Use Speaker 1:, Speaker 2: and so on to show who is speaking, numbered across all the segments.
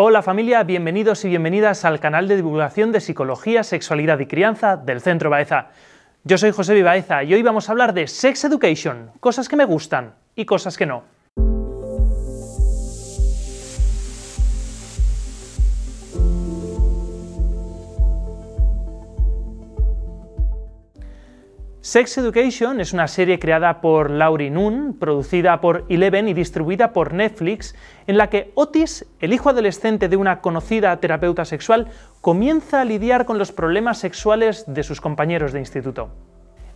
Speaker 1: Hola familia, bienvenidos y bienvenidas al canal de divulgación de Psicología, Sexualidad y Crianza del Centro Baeza. Yo soy José Vivaeza y hoy vamos a hablar de Sex Education, cosas que me gustan y cosas que no. Sex Education es una serie creada por Laurie Nunn, producida por Eleven y distribuida por Netflix, en la que Otis, el hijo adolescente de una conocida terapeuta sexual, comienza a lidiar con los problemas sexuales de sus compañeros de instituto.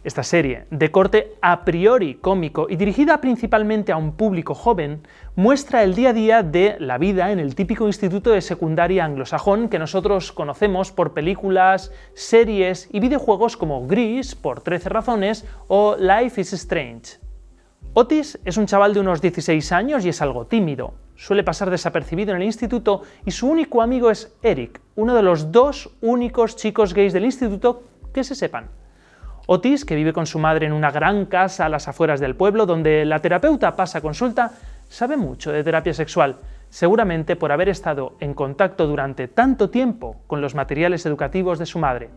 Speaker 1: Esta serie, de corte a priori cómico y dirigida principalmente a un público joven, muestra el día a día de la vida en el típico instituto de secundaria anglosajón que nosotros conocemos por películas, series y videojuegos como Gris, por 13 razones, o Life is Strange. Otis es un chaval de unos 16 años y es algo tímido. Suele pasar desapercibido en el instituto y su único amigo es Eric, uno de los dos únicos chicos gays del instituto que se sepan. Otis, que vive con su madre en una gran casa a las afueras del pueblo, donde la terapeuta pasa consulta, sabe mucho de terapia sexual, seguramente por haber estado en contacto durante tanto tiempo con los materiales educativos de su madre.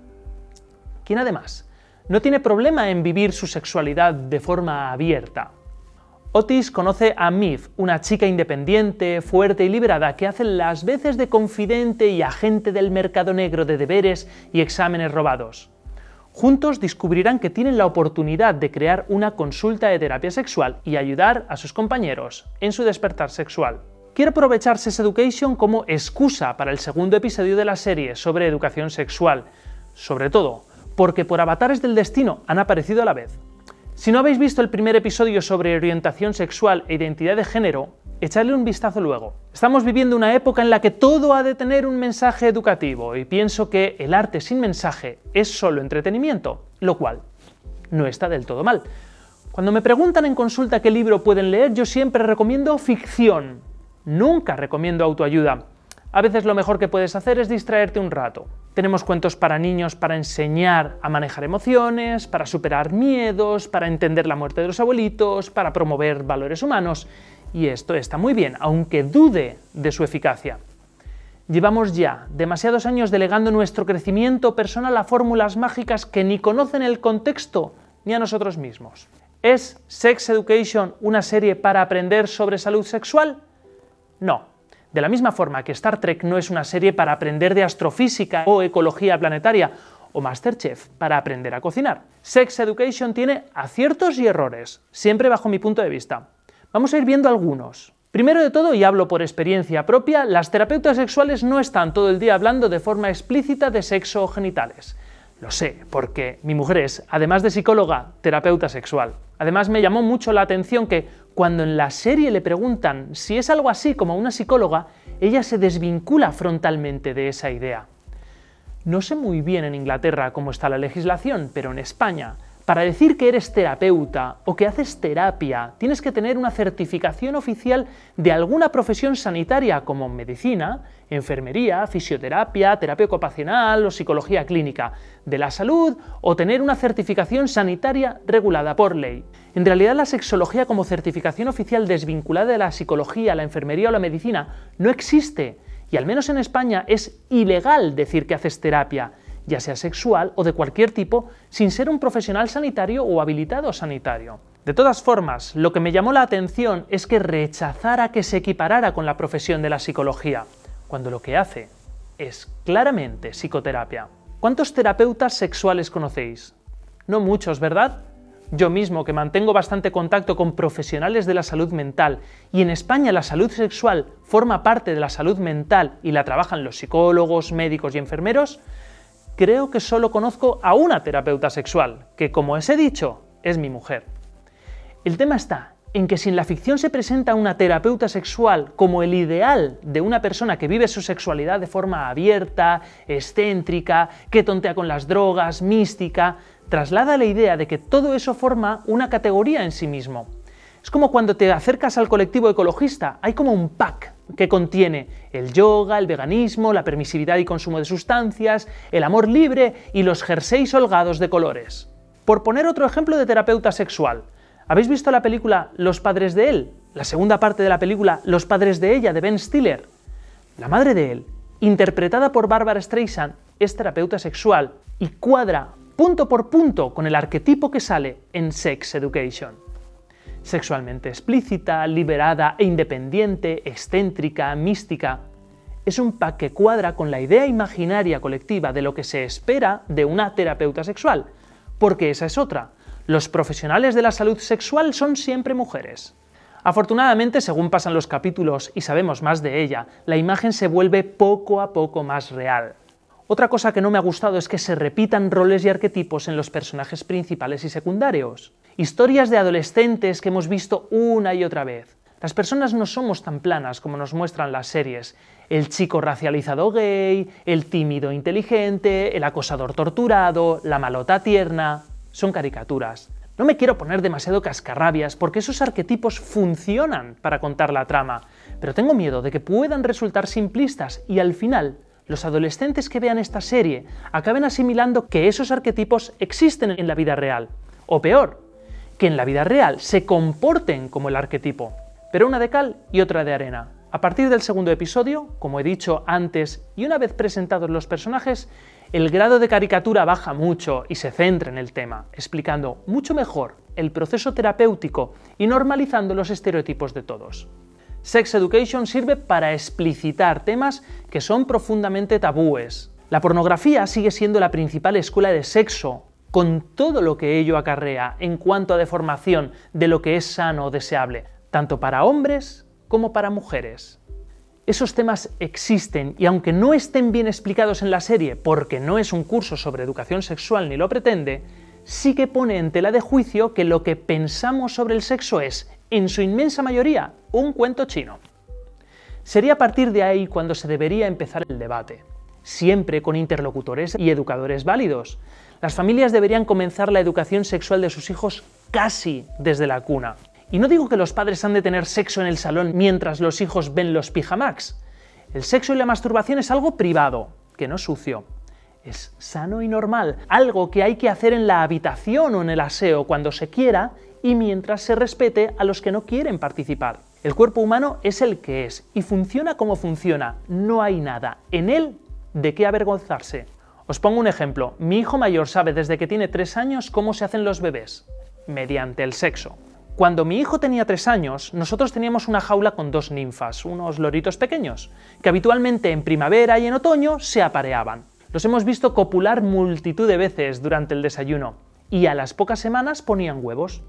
Speaker 1: Quien además no tiene problema en vivir su sexualidad de forma abierta. Otis conoce a Mif, una chica independiente, fuerte y liberada que hace las veces de confidente y agente del mercado negro de deberes y exámenes robados. Juntos descubrirán que tienen la oportunidad de crear una consulta de terapia sexual y ayudar a sus compañeros en su despertar sexual. Quiero aprovechar Sex Education como excusa para el segundo episodio de la serie sobre educación sexual, sobre todo porque por avatares del destino han aparecido a la vez. Si no habéis visto el primer episodio sobre orientación sexual e identidad de género, Echarle un vistazo luego. Estamos viviendo una época en la que todo ha de tener un mensaje educativo y pienso que el arte sin mensaje es solo entretenimiento, lo cual no está del todo mal. Cuando me preguntan en consulta qué libro pueden leer, yo siempre recomiendo ficción. Nunca recomiendo autoayuda. A veces lo mejor que puedes hacer es distraerte un rato. Tenemos cuentos para niños para enseñar a manejar emociones, para superar miedos, para entender la muerte de los abuelitos, para promover valores humanos y esto está muy bien, aunque dude de su eficacia. Llevamos ya demasiados años delegando nuestro crecimiento personal a fórmulas mágicas que ni conocen el contexto ni a nosotros mismos. ¿Es Sex Education una serie para aprender sobre salud sexual? No. De la misma forma que Star Trek no es una serie para aprender de astrofísica o ecología planetaria, o Masterchef para aprender a cocinar. Sex Education tiene aciertos y errores, siempre bajo mi punto de vista. Vamos a ir viendo algunos. Primero de todo, y hablo por experiencia propia, las terapeutas sexuales no están todo el día hablando de forma explícita de sexo o genitales. Lo sé, porque mi mujer es, además de psicóloga, terapeuta sexual. Además me llamó mucho la atención que cuando en la serie le preguntan si es algo así como una psicóloga, ella se desvincula frontalmente de esa idea. No sé muy bien en Inglaterra cómo está la legislación, pero en España para decir que eres terapeuta o que haces terapia, tienes que tener una certificación oficial de alguna profesión sanitaria como medicina, enfermería, fisioterapia, terapia ocupacional o psicología clínica de la salud o tener una certificación sanitaria regulada por ley. En realidad la sexología como certificación oficial desvinculada de la psicología, la enfermería o la medicina no existe y al menos en España es ilegal decir que haces terapia ya sea sexual o de cualquier tipo, sin ser un profesional sanitario o habilitado sanitario. De todas formas, lo que me llamó la atención es que rechazara que se equiparara con la profesión de la psicología, cuando lo que hace es claramente psicoterapia. ¿Cuántos terapeutas sexuales conocéis? No muchos, ¿verdad? Yo mismo, que mantengo bastante contacto con profesionales de la salud mental, y en España la salud sexual forma parte de la salud mental y la trabajan los psicólogos, médicos y enfermeros, creo que solo conozco a una terapeuta sexual, que como os he dicho, es mi mujer. El tema está en que si en la ficción se presenta una terapeuta sexual como el ideal de una persona que vive su sexualidad de forma abierta, excéntrica, que tontea con las drogas, mística, traslada la idea de que todo eso forma una categoría en sí mismo. Es como cuando te acercas al colectivo ecologista, hay como un pack que contiene el yoga, el veganismo, la permisividad y consumo de sustancias, el amor libre y los jerseys holgados de colores. Por poner otro ejemplo de terapeuta sexual, ¿habéis visto la película Los padres de él? La segunda parte de la película Los padres de ella de Ben Stiller. La madre de él, interpretada por Barbara Streisand, es terapeuta sexual y cuadra punto por punto con el arquetipo que sale en Sex Education sexualmente explícita, liberada e independiente, excéntrica, mística. Es un pack que cuadra con la idea imaginaria colectiva de lo que se espera de una terapeuta sexual, porque esa es otra. Los profesionales de la salud sexual son siempre mujeres. Afortunadamente, según pasan los capítulos y sabemos más de ella, la imagen se vuelve poco a poco más real. Otra cosa que no me ha gustado es que se repitan roles y arquetipos en los personajes principales y secundarios. Historias de adolescentes que hemos visto una y otra vez. Las personas no somos tan planas como nos muestran las series. El chico racializado gay, el tímido inteligente, el acosador torturado, la malota tierna. Son caricaturas. No me quiero poner demasiado cascarrabias porque esos arquetipos funcionan para contar la trama, pero tengo miedo de que puedan resultar simplistas y al final los adolescentes que vean esta serie acaben asimilando que esos arquetipos existen en la vida real. O peor, que en la vida real se comporten como el arquetipo, pero una de cal y otra de arena. A partir del segundo episodio, como he dicho antes, y una vez presentados los personajes, el grado de caricatura baja mucho y se centra en el tema, explicando mucho mejor el proceso terapéutico y normalizando los estereotipos de todos. Sex Education sirve para explicitar temas que son profundamente tabúes. La pornografía sigue siendo la principal escuela de sexo con todo lo que ello acarrea en cuanto a deformación de lo que es sano o deseable, tanto para hombres como para mujeres. Esos temas existen y aunque no estén bien explicados en la serie porque no es un curso sobre educación sexual ni lo pretende, sí que pone en tela de juicio que lo que pensamos sobre el sexo es, en su inmensa mayoría, un cuento chino. Sería a partir de ahí cuando se debería empezar el debate, siempre con interlocutores y educadores válidos, las familias deberían comenzar la educación sexual de sus hijos casi desde la cuna. Y no digo que los padres han de tener sexo en el salón mientras los hijos ven los pijamax. El sexo y la masturbación es algo privado, que no es sucio. Es sano y normal, algo que hay que hacer en la habitación o en el aseo cuando se quiera y mientras se respete a los que no quieren participar. El cuerpo humano es el que es y funciona como funciona. No hay nada en él de qué avergonzarse. Os pongo un ejemplo. Mi hijo mayor sabe desde que tiene 3 años cómo se hacen los bebés, mediante el sexo. Cuando mi hijo tenía 3 años, nosotros teníamos una jaula con dos ninfas, unos loritos pequeños, que habitualmente en primavera y en otoño se apareaban. Los hemos visto copular multitud de veces durante el desayuno, y a las pocas semanas ponían huevos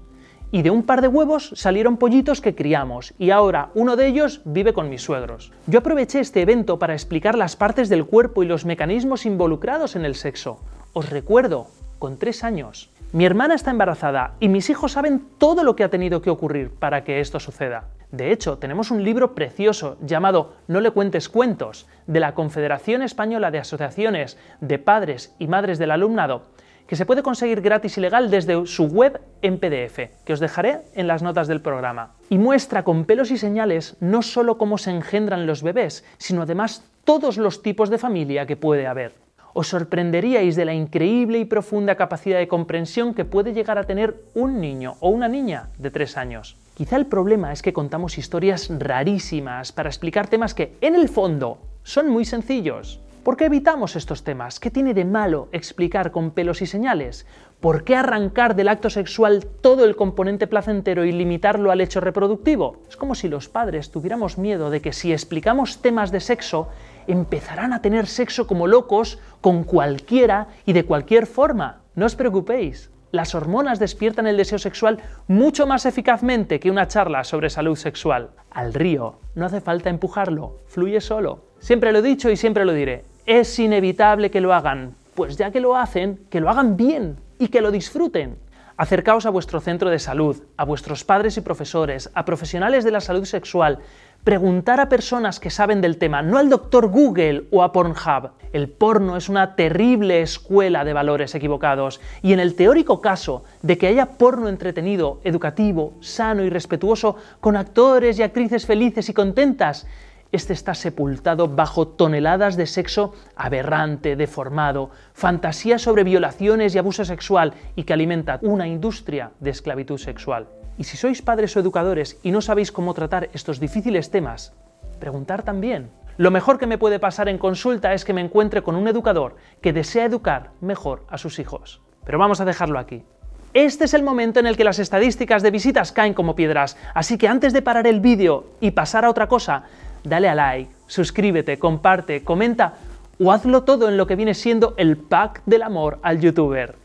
Speaker 1: y de un par de huevos salieron pollitos que criamos, y ahora uno de ellos vive con mis suegros. Yo aproveché este evento para explicar las partes del cuerpo y los mecanismos involucrados en el sexo. Os recuerdo, con tres años. Mi hermana está embarazada y mis hijos saben todo lo que ha tenido que ocurrir para que esto suceda. De hecho, tenemos un libro precioso llamado No le cuentes cuentos, de la Confederación Española de Asociaciones de Padres y Madres del Alumnado, que se puede conseguir gratis y legal desde su web en PDF, que os dejaré en las notas del programa. Y muestra con pelos y señales no solo cómo se engendran los bebés, sino además todos los tipos de familia que puede haber. Os sorprenderíais de la increíble y profunda capacidad de comprensión que puede llegar a tener un niño o una niña de 3 años. Quizá el problema es que contamos historias rarísimas para explicar temas que, en el fondo, son muy sencillos. ¿Por qué evitamos estos temas? ¿Qué tiene de malo explicar con pelos y señales? ¿Por qué arrancar del acto sexual todo el componente placentero y limitarlo al hecho reproductivo? Es como si los padres tuviéramos miedo de que si explicamos temas de sexo, empezarán a tener sexo como locos con cualquiera y de cualquier forma. No os preocupéis, las hormonas despiertan el deseo sexual mucho más eficazmente que una charla sobre salud sexual. Al río no hace falta empujarlo, fluye solo. Siempre lo he dicho y siempre lo diré es inevitable que lo hagan. Pues ya que lo hacen, que lo hagan bien y que lo disfruten. Acercaos a vuestro centro de salud, a vuestros padres y profesores, a profesionales de la salud sexual, preguntar a personas que saben del tema, no al doctor Google o a Pornhub. El porno es una terrible escuela de valores equivocados y en el teórico caso de que haya porno entretenido, educativo, sano y respetuoso, con actores y actrices felices y contentas, este está sepultado bajo toneladas de sexo aberrante, deformado, fantasía sobre violaciones y abuso sexual y que alimenta una industria de esclavitud sexual. Y si sois padres o educadores y no sabéis cómo tratar estos difíciles temas, preguntar también. Lo mejor que me puede pasar en consulta es que me encuentre con un educador que desea educar mejor a sus hijos. Pero vamos a dejarlo aquí. Este es el momento en el que las estadísticas de visitas caen como piedras, así que antes de parar el vídeo y pasar a otra cosa, dale a like, suscríbete, comparte, comenta o hazlo todo en lo que viene siendo el pack del amor al youtuber.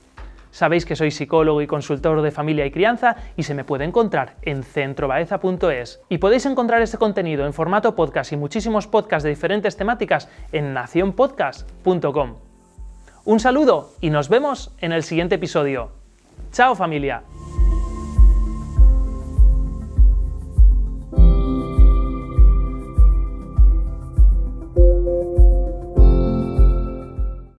Speaker 1: Sabéis que soy psicólogo y consultor de familia y crianza y se me puede encontrar en centrobaeza.es. Y podéis encontrar este contenido en formato podcast y muchísimos podcasts de diferentes temáticas en nacionpodcast.com. Un saludo y nos vemos en el siguiente episodio. ¡Chao familia!